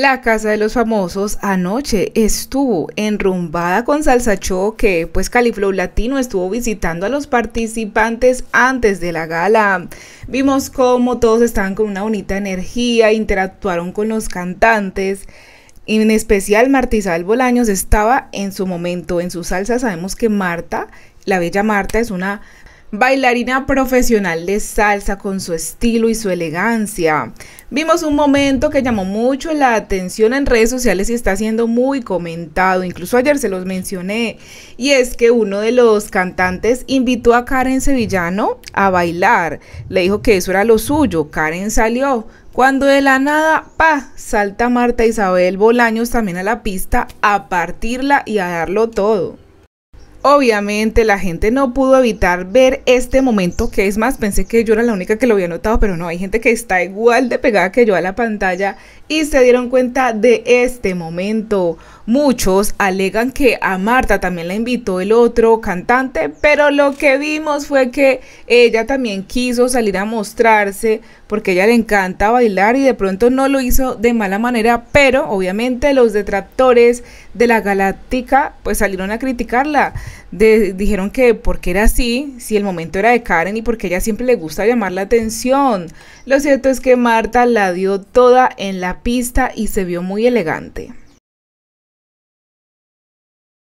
La Casa de los Famosos anoche estuvo enrumbada con salsa choque, pues Califlow Latino estuvo visitando a los participantes antes de la gala. Vimos cómo todos estaban con una bonita energía, interactuaron con los cantantes. En especial Isabel Bolaños estaba en su momento, en su salsa. Sabemos que Marta, la bella Marta, es una bailarina profesional de salsa con su estilo y su elegancia. Vimos un momento que llamó mucho la atención en redes sociales y está siendo muy comentado, incluso ayer se los mencioné, y es que uno de los cantantes invitó a Karen Sevillano a bailar, le dijo que eso era lo suyo, Karen salió, cuando de la nada, pa, salta Marta Isabel Bolaños también a la pista a partirla y a darlo todo. Obviamente la gente no pudo evitar ver este momento, que es más, pensé que yo era la única que lo había notado, pero no, hay gente que está igual de pegada que yo a la pantalla y se dieron cuenta de este momento. Muchos alegan que a Marta también la invitó el otro cantante, pero lo que vimos fue que ella también quiso salir a mostrarse porque a ella le encanta bailar y de pronto no lo hizo de mala manera, pero obviamente los detractores de la Galáctica pues salieron a criticarla dijeron que porque era así, si el momento era de Karen y porque ella siempre le gusta llamar la atención. Lo cierto es que Marta la dio toda en la pista y se vio muy elegante.